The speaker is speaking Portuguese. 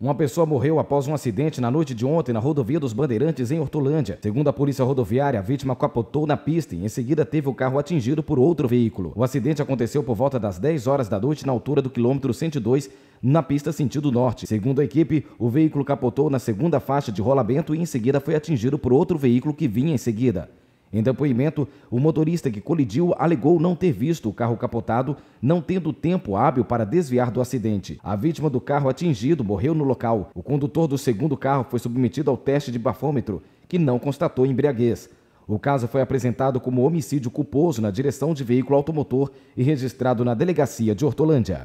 Uma pessoa morreu após um acidente na noite de ontem na rodovia dos Bandeirantes, em Hortolândia. Segundo a polícia rodoviária, a vítima capotou na pista e em seguida teve o carro atingido por outro veículo. O acidente aconteceu por volta das 10 horas da noite na altura do quilômetro 102, na pista sentido norte. Segundo a equipe, o veículo capotou na segunda faixa de rolamento e em seguida foi atingido por outro veículo que vinha em seguida. Em depoimento, o motorista que colidiu alegou não ter visto o carro capotado, não tendo tempo hábil para desviar do acidente. A vítima do carro atingido morreu no local. O condutor do segundo carro foi submetido ao teste de bafômetro, que não constatou embriaguez. O caso foi apresentado como homicídio culposo na direção de veículo automotor e registrado na delegacia de Hortolândia.